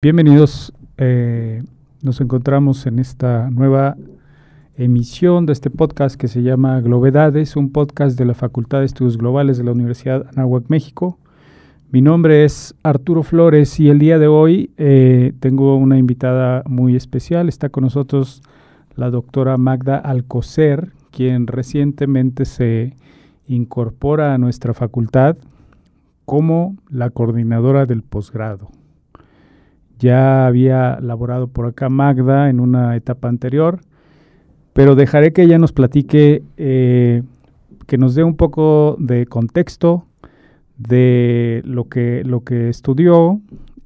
Bienvenidos, eh, nos encontramos en esta nueva emisión de este podcast que se llama Globedades, un podcast de la Facultad de Estudios Globales de la Universidad Anáhuac, México. Mi nombre es Arturo Flores y el día de hoy eh, tengo una invitada muy especial. Está con nosotros la doctora Magda Alcocer, quien recientemente se incorpora a nuestra facultad como la coordinadora del posgrado. Ya había laborado por acá Magda en una etapa anterior, pero dejaré que ella nos platique, eh, que nos dé un poco de contexto de lo que, lo que estudió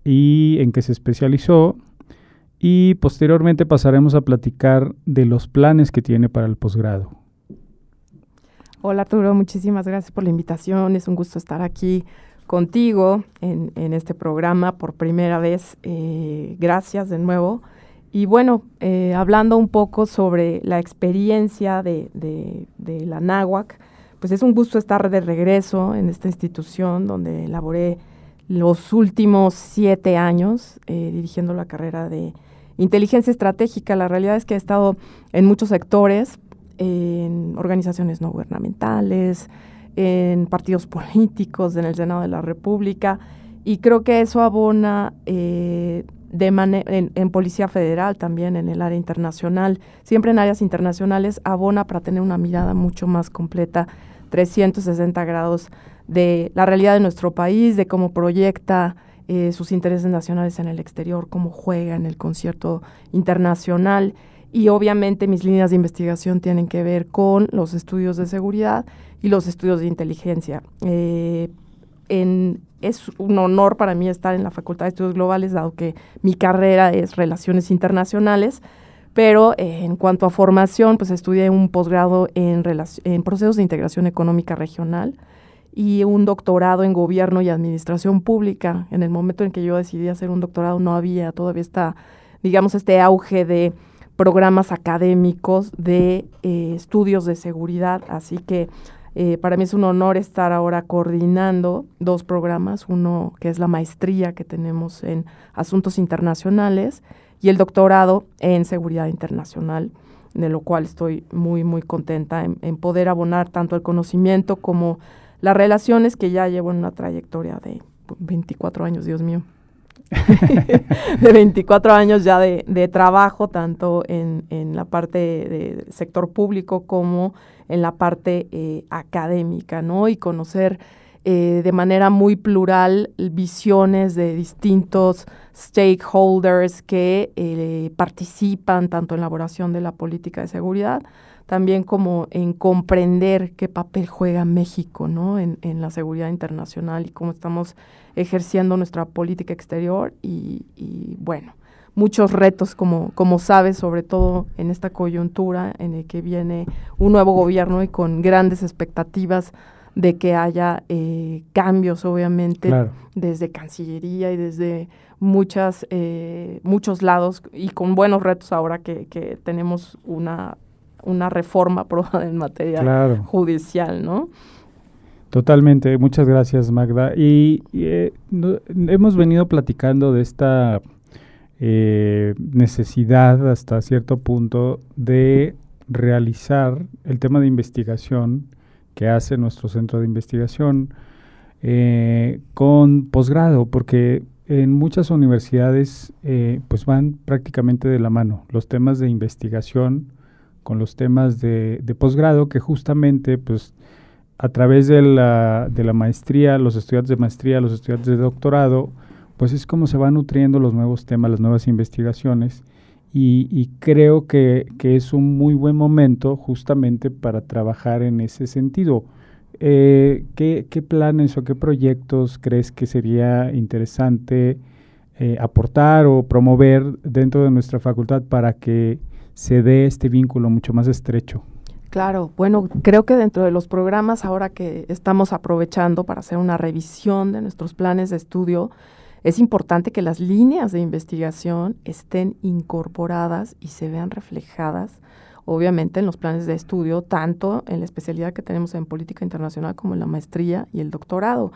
y en qué se especializó. Y posteriormente pasaremos a platicar de los planes que tiene para el posgrado. Hola Arturo, muchísimas gracias por la invitación. Es un gusto estar aquí contigo en, este programa por primera vez. Eh, gracias de nuevo. Y bueno, eh, hablando un poco sobre la experiencia de, la NAWAC, pues es un gusto estar de regreso en esta institución donde elaboré los últimos siete años eh, dirigiendo la carrera de inteligencia estratégica. La realidad es que he estado en muchos sectores, en organizaciones no gubernamentales, en partidos políticos, en el Senado de la República, y creo que eso abona eh, de en, Policía Federal también, en el área internacional, siempre en áreas internacionales, abona para tener una mirada mucho más completa, 360 grados de la realidad de nuestro país, de cómo proyecta eh, sus intereses nacionales en el exterior, cómo juega en el concierto internacional. Y obviamente mis líneas de investigación tienen que ver con los estudios de seguridad, y los estudios de inteligencia. Eh, es un honor para mí estar en la Facultad de Estudios Globales, dado que mi carrera es Relaciones Internacionales, pero eh, en cuanto a formación, pues estudié un posgrado en, en procesos de integración económica regional y un doctorado en gobierno y administración pública. En el momento en que yo decidí hacer un doctorado no había todavía esta, digamos, este auge de programas académicos de eh, estudios de seguridad, así que eh, para mí es un honor estar ahora coordinando dos programas, uno que es la maestría que tenemos en asuntos internacionales y el doctorado en seguridad internacional, de lo cual estoy muy, muy contenta en, poder abonar tanto el conocimiento como las relaciones que ya llevo en una trayectoria de 24 pues, años, Dios mío. de 24 años ya de, trabajo, tanto en, la parte del sector público como en la parte eh, académica, ¿no? Y conocer eh, de manera muy plural visiones de distintos stakeholders que eh, participan tanto en la elaboración de la política de seguridad, también como en comprender qué papel juega México ¿no? en, la seguridad internacional y cómo estamos ejerciendo nuestra política exterior y bueno, muchos retos, como, como sabes, sobre todo en esta coyuntura en la que viene un nuevo gobierno y con grandes expectativas de que haya eh, cambios, obviamente, desde Cancillería y desde muchas, eh, muchos lados y con buenos retos ahora que, tenemos una, una reforma aprobada en materia judicial, ¿no? Totalmente, muchas gracias Magda. Y, eh, hemos venido platicando de esta eh, necesidad hasta cierto punto de realizar el tema de investigación que hace nuestro centro de investigación eh, con posgrado, porque en muchas universidades eh, pues van prácticamente de la mano los temas de investigación con los temas de, posgrado que justamente pues a través de la, de la maestría, los estudiantes de maestría, los estudiantes de doctorado, pues es como se van nutriendo los nuevos temas, las nuevas investigaciones. Y, creo que, que, es un muy buen momento justamente para trabajar en ese sentido. Eh, ¿qué, planes o qué proyectos crees que sería interesante eh, aportar o promover dentro de nuestra facultad para que se dé este vínculo mucho más estrecho? Claro, bueno, creo que dentro de los programas ahora que estamos aprovechando para hacer una revisión de nuestros planes de estudio, es importante que las líneas de investigación estén incorporadas y se vean reflejadas, obviamente, en los planes de estudio, tanto en la especialidad que tenemos en política internacional como en la maestría y el doctorado.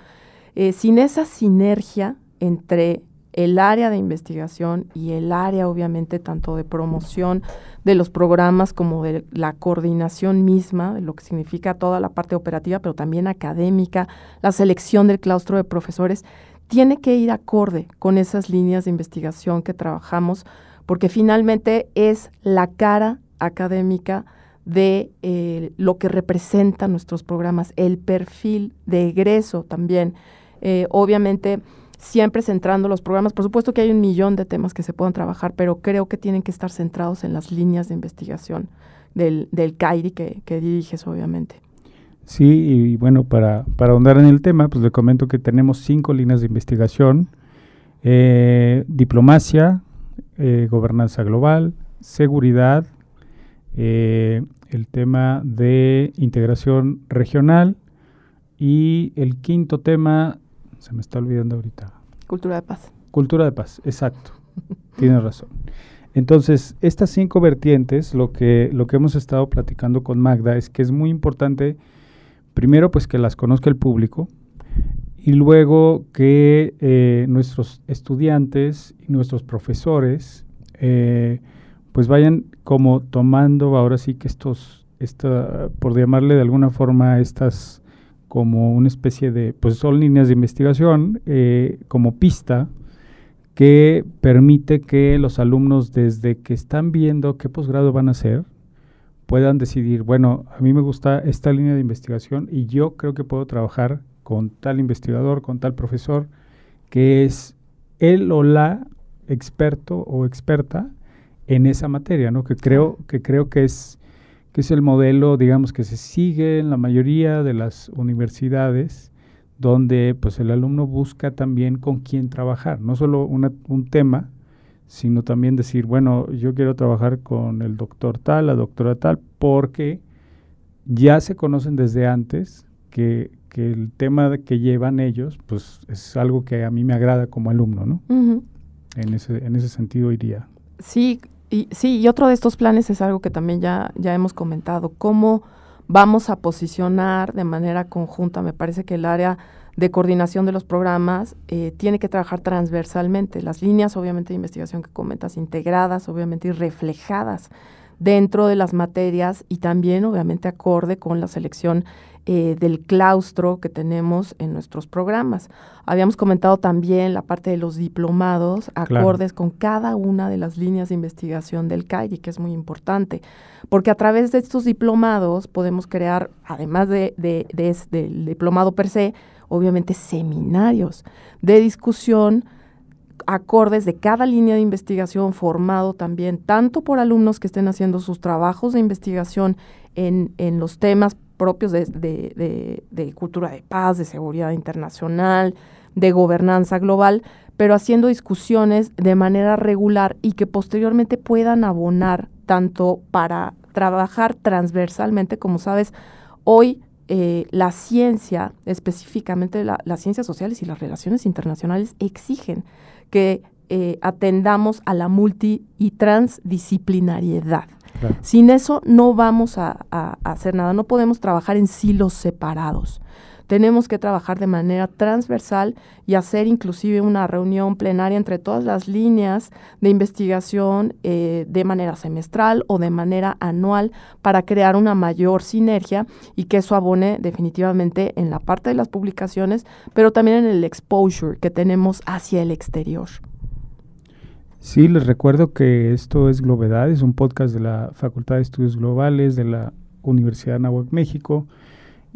Eh, sin esa sinergia entre el área de investigación y el área, obviamente, tanto de promoción de los programas como de la coordinación misma, lo que significa toda la parte operativa, pero también académica, la selección del claustro de profesores tiene que ir acorde con esas líneas de investigación que trabajamos, porque finalmente es la cara académica de eh, lo que representan nuestros programas, el perfil de egreso también. Eh, obviamente, siempre centrando los programas. Por supuesto que hay un millón de temas que se puedan trabajar, pero creo que tienen que estar centrados en las líneas de investigación del, del CAIRI que diriges, obviamente. Sí, y bueno, para, ahondar en el tema, pues le comento que tenemos cinco líneas de investigación. Eh, diplomacia, eh, gobernanza global, seguridad, eh, el tema de integración regional y el quinto tema, se me está olvidando ahorita. Cultura de paz. Cultura de paz, exacto. Tienes razón. Entonces, estas cinco vertientes, lo que, lo que hemos estado platicando con Magda es que es muy importante primero pues que las conozca el público y luego que eh, nuestros estudiantes y nuestros profesores eh, pues vayan como tomando ahora sí que estos, esta, por llamarle de alguna forma estas como una especie de, pues son líneas de investigación eh, como pista que permite que los alumnos desde que están viendo qué posgrado van a hacer, puedan decidir, bueno, a mí me gusta esta línea de investigación y yo creo que puedo trabajar con tal investigador, con tal profesor, que es él o la experto o experta en esa materia, ¿no? Que creo que, creo que, es, que es el modelo, digamos, que se sigue en la mayoría de las universidades, donde pues el alumno busca también con quién trabajar, no solo un tema, sino también decir, bueno, yo quiero trabajar con el doctor tal, la doctora tal, porque ya se conocen desde antes que, el tema que llevan ellos, pues es algo que a mí me agrada como alumno, ¿no? en, ese, sentido iría. Sí, y, sí, y otro de estos planes es algo que también ya, ya hemos comentado, cómo vamos a posicionar de manera conjunta, me parece que el área de coordinación de los programas eh, tiene que trabajar transversalmente. Las líneas, obviamente, de investigación que comentas, integradas, obviamente, y reflejadas dentro de las materias y también, obviamente, acorde con la selección eh, del claustro que tenemos en nuestros programas. Habíamos comentado también la parte de los diplomados, acordes con cada una de las líneas de investigación del CAI, que es muy importante, porque a través de estos diplomados podemos crear, además de, de, del diplomado per se, obviamente seminarios de discusión, acordes de cada línea de investigación formado también tanto por alumnos que estén haciendo sus trabajos de investigación en, los temas propios de, de, cultura de paz, de seguridad internacional, de gobernanza global, pero haciendo discusiones de manera regular y que posteriormente puedan abonar tanto para trabajar transversalmente, como sabes, hoy eh, la ciencia, específicamente las ciencias sociales y las relaciones internacionales, exigen que eh, atendamos a la multi y transdisciplinariedad. Sin eso no vamos a hacer nada, no podemos trabajar en silos separados. Tenemos que trabajar de manera transversal y hacer inclusive una reunión plenaria entre todas las líneas de investigación eh, de manera semestral o de manera anual para crear una mayor sinergia y que eso abone definitivamente en la parte de las publicaciones, pero también en el exposure que tenemos hacia el exterior. Sí, les recuerdo que esto es Glovedad, es un podcast de la Facultad de Estudios Globales de la Universidad de Nahuatl, México.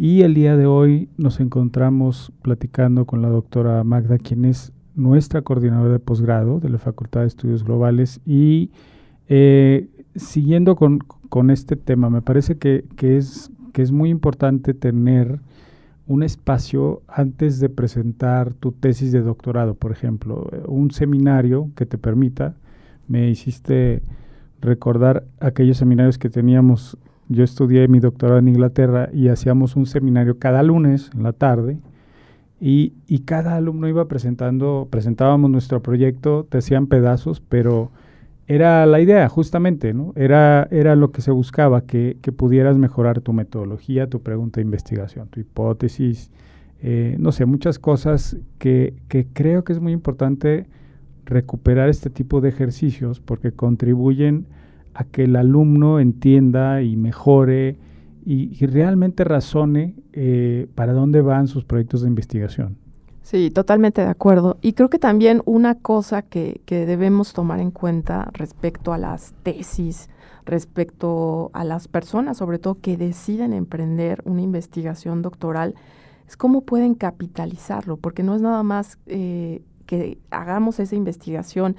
Y el día de hoy nos encontramos platicando con la doctora Magda, quien es nuestra coordinadora de posgrado de la Facultad de Estudios Globales. Y eh, siguiendo con, este tema, me parece que, es, que es muy importante tener un espacio antes de presentar tu tesis de doctorado, por ejemplo, un seminario que te permita. Me hiciste recordar aquellos seminarios que teníamos yo estudié mi doctorado en Inglaterra y hacíamos un seminario cada lunes en la tarde y, cada alumno iba presentando, presentábamos nuestro proyecto, te hacían pedazos, pero era la idea, justamente, ¿no? Era, era lo que se buscaba, que, pudieras mejorar tu metodología, tu pregunta de investigación, tu hipótesis, eh, no sé, muchas cosas que, que, creo que es muy importante recuperar este tipo de ejercicios porque contribuyen a que el alumno entienda y mejore y, realmente razone eh, para dónde van sus proyectos de investigación. Sí, totalmente de acuerdo. Y creo que también una cosa que, debemos tomar en cuenta respecto a las tesis, respecto a las personas, sobre todo que deciden emprender una investigación doctoral, es cómo pueden capitalizarlo, porque no es nada más eh, que hagamos esa investigación,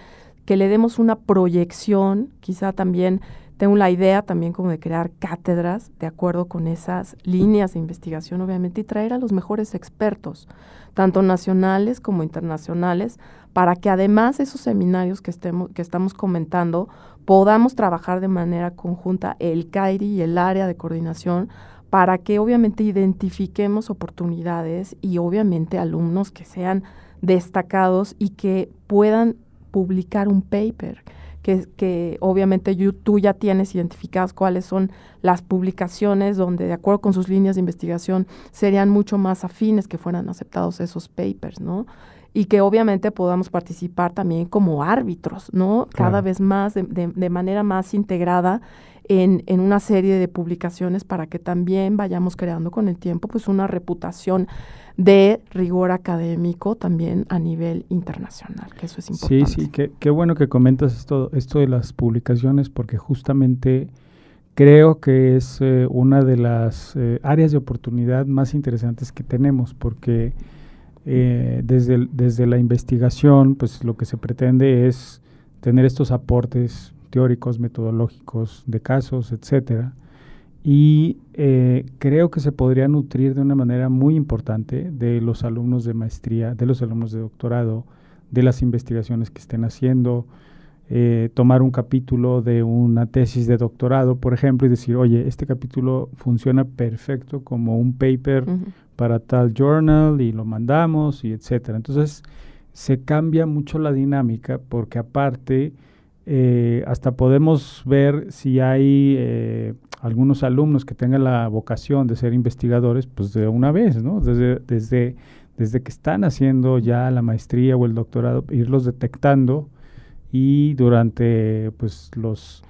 que le demos una proyección, quizá también tengo la idea también como de crear cátedras de acuerdo con esas líneas de investigación, obviamente, y traer a los mejores expertos, tanto nacionales como internacionales, para que además esos seminarios que, que estamos comentando podamos trabajar de manera conjunta el CAIRI y el área de coordinación para que obviamente identifiquemos oportunidades y obviamente alumnos que sean destacados y que puedan publicar un paper, que, que obviamente tú ya tienes identificadas cuáles son las publicaciones donde de acuerdo con sus líneas de investigación serían mucho más afines que fueran aceptados esos papers, ¿no? y que obviamente podamos participar también como árbitros, ¿no? Cada vez más, de, manera más integrada en, una serie de publicaciones para que también vayamos creando con el tiempo pues una reputación de rigor académico también a nivel internacional, que eso es importante. Sí, sí, qué, bueno que comentas esto, esto de las publicaciones porque justamente creo que es eh, una de las eh, áreas de oportunidad más interesantes que tenemos, porque eh, desde, desde la investigación, pues lo que se pretende es tener estos aportes teóricos, metodológicos de casos, etcétera. Y eh, creo que se podría nutrir de una manera muy importante de los alumnos de maestría, de los alumnos de doctorado, de las investigaciones que estén haciendo, eh, tomar un capítulo de una tesis de doctorado, por ejemplo, y decir, oye, este capítulo funciona perfecto como un paper para tal journal y lo mandamos y etcétera. Entonces, se cambia mucho la dinámica porque aparte eh, hasta podemos ver si hay eh, algunos alumnos que tengan la vocación de ser investigadores, pues de una vez, ¿no? Desde, desde, que están haciendo ya la maestría o el doctorado, irlos detectando y durante pues los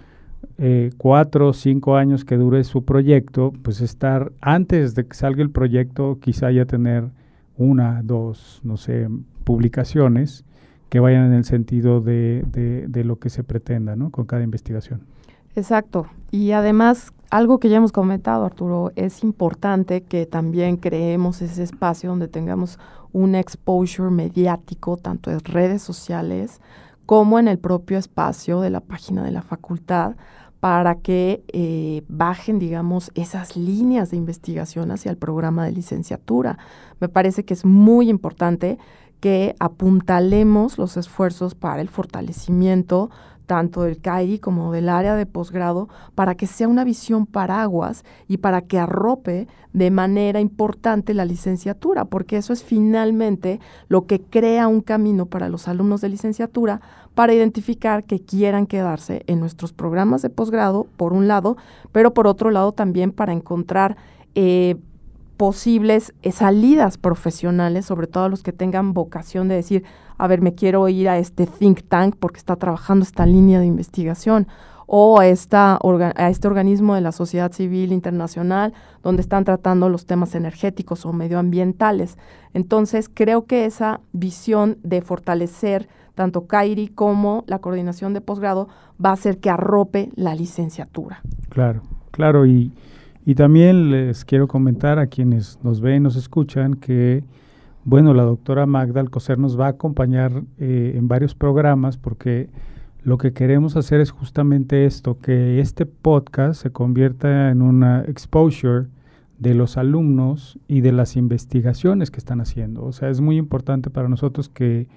eh, cuatro o cinco años que dure su proyecto, pues estar antes de que salga el proyecto, quizá ya tener una, dos, no sé, publicaciones que vayan en el sentido de, lo que se pretenda con cada investigación. Exacto. Y además, algo que ya hemos comentado, Arturo, es importante que también creemos ese espacio donde tengamos un exposure mediático, tanto en redes sociales como en el propio espacio de la página de la facultad, para que eh, bajen, digamos, esas líneas de investigación hacia el programa de licenciatura. Me parece que es muy importante que apuntalemos los esfuerzos para el fortalecimiento tanto del CAI como del área de posgrado para que sea una visión paraguas y para que arrope de manera importante la licenciatura, porque eso es finalmente lo que crea un camino para los alumnos de licenciatura para identificar que quieran quedarse en nuestros programas de posgrado, por un lado, pero por otro lado también para encontrar eh, posibles salidas profesionales, sobre todo a los que tengan vocación de decir, a ver, me quiero ir a este think tank porque está trabajando esta línea de investigación o a, este organismo de la sociedad civil internacional donde están tratando los temas energéticos o medioambientales. Entonces, creo que esa visión de fortalecer tanto CAIRI como la coordinación de posgrado va a ser que arrope la licenciatura. Claro, claro, y, y también les quiero comentar a quienes nos ven, nos escuchan, que, bueno, la doctora Magda Alcocer nos va a acompañar eh, en varios programas porque lo que queremos hacer es justamente esto, que este podcast se convierta en una exposure de los alumnos y de las investigaciones que están haciendo. O sea, es muy importante para nosotros que,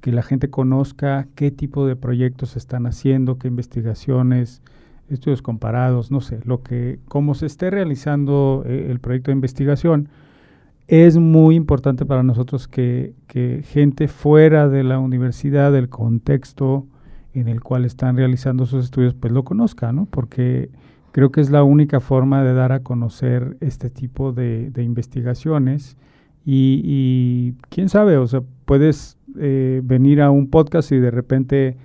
que la gente conozca qué tipo de proyectos están haciendo, qué investigaciones, estudios comparados, no sé, lo que, como se esté realizando eh, el proyecto de investigación, es muy importante para nosotros que, que, gente fuera de la universidad, del contexto en el cual están realizando sus estudios, pues lo conozca, ¿no? Porque creo que es la única forma de dar a conocer este tipo de, de investigaciones. Y, y, quién sabe, o sea, puedes eh, venir a un podcast y de repente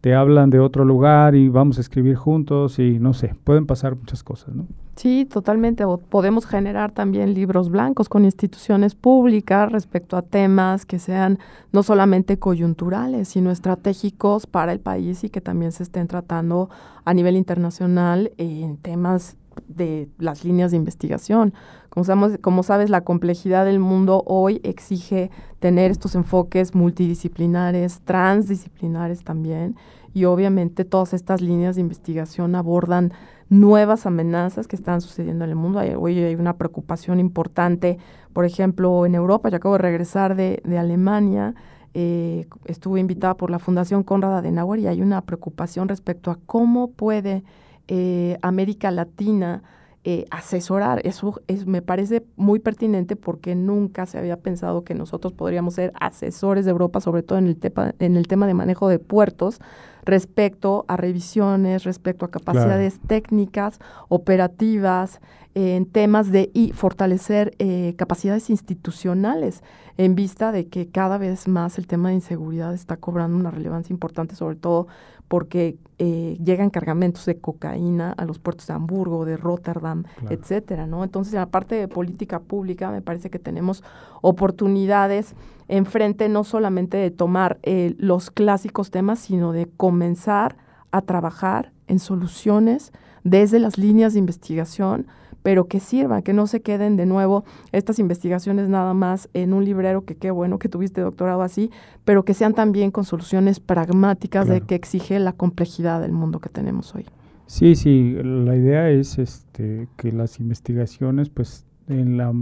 te hablan de otro lugar y vamos a escribir juntos y no sé, pueden pasar muchas cosas, ¿no? Sí, totalmente. podemos generar también libros blancos con instituciones públicas respecto a temas que sean no solamente coyunturales, sino estratégicos para el país y que también se estén tratando a nivel internacional en temas de las líneas de investigación. Como, como sabes, la complejidad del mundo hoy exige tener estos enfoques multidisciplinares, transdisciplinares también, y obviamente todas estas líneas de investigación abordan nuevas amenazas que están sucediendo en el mundo. hoy hay una preocupación importante, por ejemplo, en Europa, yo acabo de regresar de, Alemania, eh, estuve invitada por la Fundación Conrad Adenauer y hay una preocupación respecto a cómo puede eh, América Latina, eh, asesorar. Eso es, me parece muy pertinente porque nunca se había pensado que nosotros podríamos ser asesores de Europa, sobre todo en el, en el tema de manejo de puertos, respecto a revisiones, respecto a capacidades técnicas, operativas, en temas de y fortalecer eh, capacidades institucionales en vista de que cada vez más el tema de inseguridad está cobrando una relevancia importante, sobre todo porque eh, llegan cargamentos de cocaína a los puertos de Hamburgo, de Rotterdam, claro. etcétera, ¿no? Entonces, parte de política pública, me parece que tenemos oportunidades enfrente no solamente de tomar eh, los clásicos temas, sino de comenzar a trabajar en soluciones desde las líneas de investigación, pero que sirvan, que no se queden de nuevo estas investigaciones nada más en un librero, que qué bueno que tuviste doctorado así, pero que sean también con soluciones pragmáticas de que exige la complejidad del mundo que tenemos hoy. Sí, sí, la idea es este, que las investigaciones, pues en la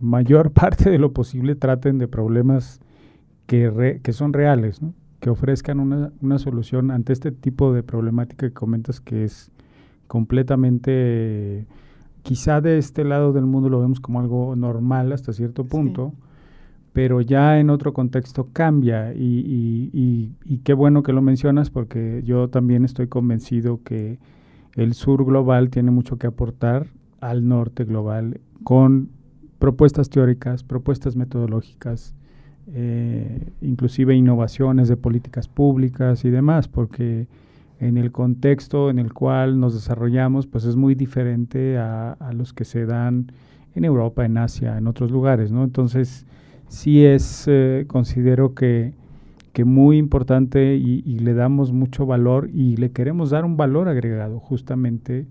mayor parte de lo posible, traten de problemas que, que son reales, ¿no? que ofrezcan una, una, solución ante este tipo de problemática que comentas que es completamente quizá de este lado del mundo lo vemos como algo normal hasta cierto punto, pero ya en otro contexto cambia y, qué bueno que lo mencionas porque yo también estoy convencido que el sur global tiene mucho que aportar al norte global con propuestas teóricas, propuestas metodológicas, eh, inclusive innovaciones de políticas públicas y demás, porque en el contexto en el cual nos desarrollamos, pues es muy diferente a, los que se dan en Europa, en Asia, en otros lugares, Entonces, sí es, eh, considero que, que, muy importante y, le damos mucho valor y le queremos dar un valor agregado justamente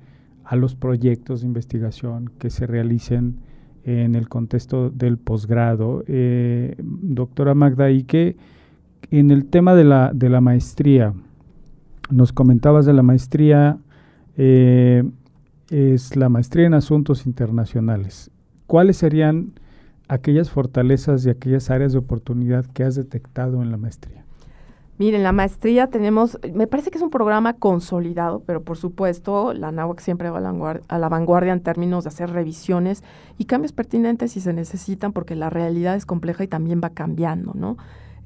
a los proyectos de investigación que se realicen en el contexto del posgrado. Eh, doctora Magda, y que en el tema de la, de la maestría, nos comentabas de la maestría, eh, es la maestría en asuntos internacionales. ¿Cuáles serían aquellas fortalezas y aquellas áreas de oportunidad que has detectado en la maestría? Miren, la maestría tenemos, me parece que es un programa consolidado, pero por supuesto la NAWAC siempre va a la, vanguardia, a la vanguardia en términos de hacer revisiones y cambios pertinentes si se necesitan, porque la realidad es compleja y también va cambiando, ¿no?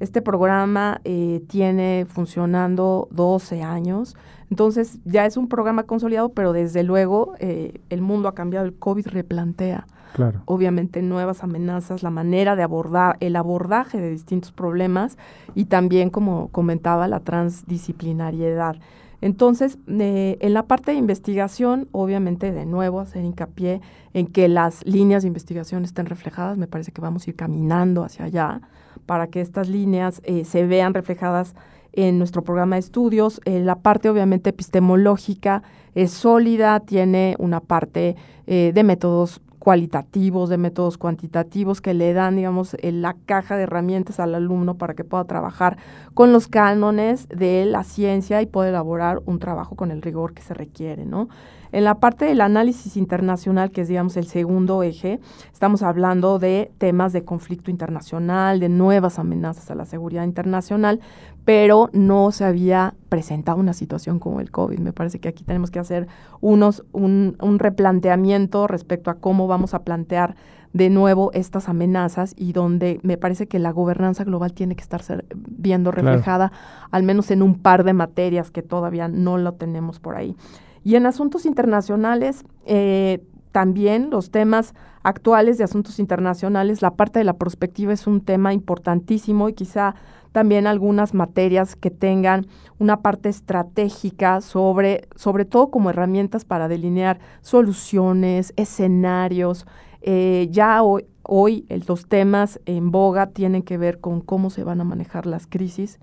Este programa eh, tiene funcionando 12 años, entonces ya es un programa consolidado, pero desde luego eh, el mundo ha cambiado, el COVID replantea. Claro. Obviamente nuevas amenazas, la manera de abordar, el abordaje de distintos problemas y también, como comentaba, la transdisciplinariedad. Entonces, eh, en la parte de investigación, obviamente, de nuevo, hacer hincapié en que las líneas de investigación estén reflejadas, me parece que vamos a ir caminando hacia allá para que estas líneas eh, se vean reflejadas en nuestro programa de estudios. Eh, la parte obviamente epistemológica es sólida, tiene una parte eh, de métodos cualitativos, de métodos cuantitativos que le dan, digamos, la caja de herramientas al alumno para que pueda trabajar con los cánones de la ciencia y pueda elaborar un trabajo con el rigor que se requiere, ¿no? En la parte del análisis internacional, que es, digamos, el segundo eje, estamos hablando de temas de conflicto internacional, de nuevas amenazas a la seguridad internacional, pero no se había presentado una situación como el COVID. Me parece que aquí tenemos que hacer unos, un, replanteamiento respecto a cómo vamos a plantear de nuevo estas amenazas y donde me parece que la gobernanza global tiene que estar viendo reflejada, al menos en un par de materias que todavía no lo tenemos por ahí. Y en asuntos internacionales, eh, también los temas actuales de asuntos internacionales, la parte de la perspectiva es un tema importantísimo y quizá también algunas materias que tengan una parte estratégica sobre, sobre todo como herramientas para delinear soluciones, escenarios. Eh, ya hoy, los temas en boga tienen que ver con cómo se van a manejar las crisis.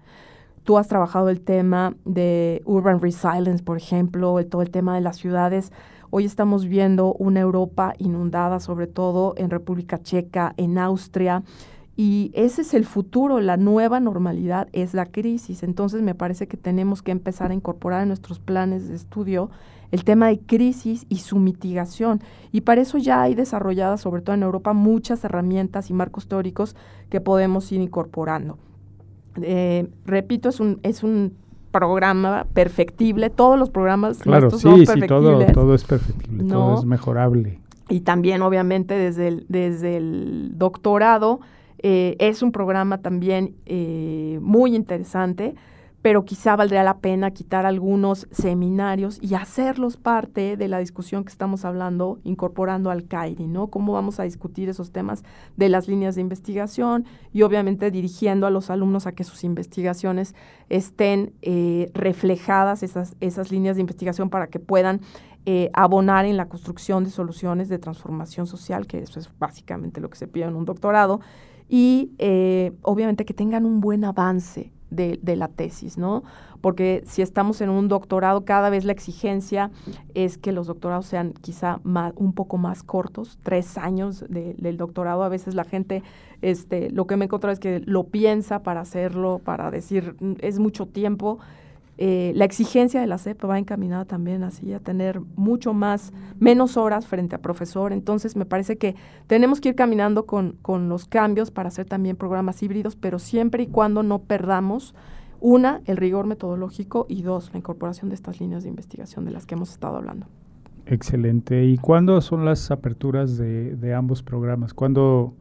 Tú has trabajado el tema de urban resilience, por ejemplo, todo el tema de las ciudades Hoy estamos viendo una Europa inundada, sobre todo en República Checa, en Austria. Y ese es el futuro, la nueva normalidad es la crisis. Entonces me parece que tenemos que empezar a incorporar en nuestros planes de estudio el tema de crisis y su mitigación. Y para eso ya hay desarrolladas, sobre todo en Europa, muchas herramientas y marcos teóricos que podemos ir incorporando. Eh, repito, es un, es un programa perfectible, todos los programas claro, sí, Sí, todo, todo es perfectible, todo es mejorable. Y también, obviamente, desde el, desde el doctorado eh, es un programa también eh, muy interesante pero quizá valdría la pena quitar algunos seminarios y hacerlos parte de la discusión que estamos hablando, incorporando al CAIRI, ¿no? Cómo vamos a discutir esos temas de las líneas de investigación y obviamente dirigiendo a los alumnos a que sus investigaciones estén eh, reflejadas, esas, líneas de investigación para que puedan eh, abonar en la construcción de soluciones de transformación social, que eso es básicamente lo que se pide en un doctorado, y eh, obviamente que tengan un buen avance de, la tesis, ¿no? Porque si estamos en un doctorado, cada vez la exigencia es que los doctorados sean quizá un poco más cortos, tres años del doctorado. A veces la gente, este, lo que me he es que lo piensa para hacerlo, para decir, mm, es mucho tiempo. Eh, la exigencia de la CEP va encaminada también así a tener mucho más, menos horas frente a profesor. Entonces, me parece que tenemos que ir caminando con, los cambios para hacer también programas híbridos, pero siempre y cuando no perdamos, una, el rigor metodológico y dos, la incorporación de estas líneas de investigación de las que hemos estado hablando. Excelente. ¿Y cuándo son las aperturas de, de ambos programas? ¿Cuándo?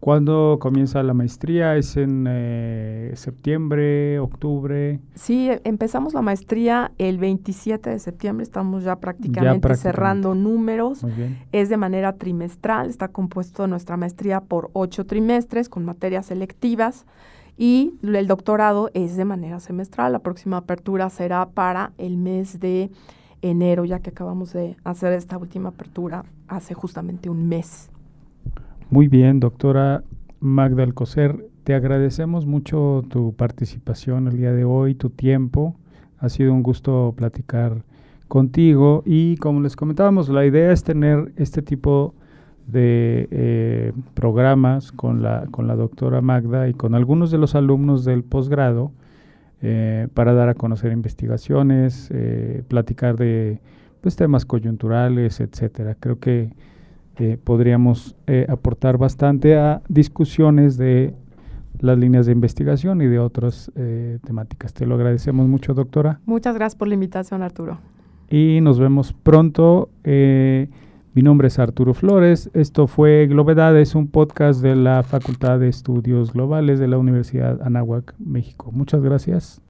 ¿Cuándo comienza la maestría? ¿Es en eh, septiembre, octubre? Sí, e, empezamos la maestría el 27 de septiembre, estamos ya prácticamente, ya prácticamente. cerrando números. Es de manera trimestral, está compuesto nuestra maestría por ocho trimestres con materias selectivas y el doctorado es de manera semestral. La próxima apertura será para el mes de enero, ya que acabamos de hacer esta última apertura hace justamente un mes. Muy bien, doctora Magda Alcocer, te agradecemos mucho tu participación el día de hoy, tu tiempo. Ha sido un gusto platicar contigo y como les comentábamos, la idea es tener este tipo de eh, programas con la, con la doctora Magda y con algunos de los alumnos del posgrado eh, para dar a conocer investigaciones, eh, platicar de pues, temas coyunturales, etcétera. Creo que eh, podríamos eh, aportar bastante a discusiones de las líneas de investigación y de otras eh, temáticas. Te lo agradecemos mucho, doctora. Muchas gracias por la invitación, Arturo. Y nos vemos pronto. mi nombre es Arturo Flores. Esto fue Globedades, un podcast de la Facultad de Estudios Globales de la Universidad Anáhuac, México. Muchas gracias.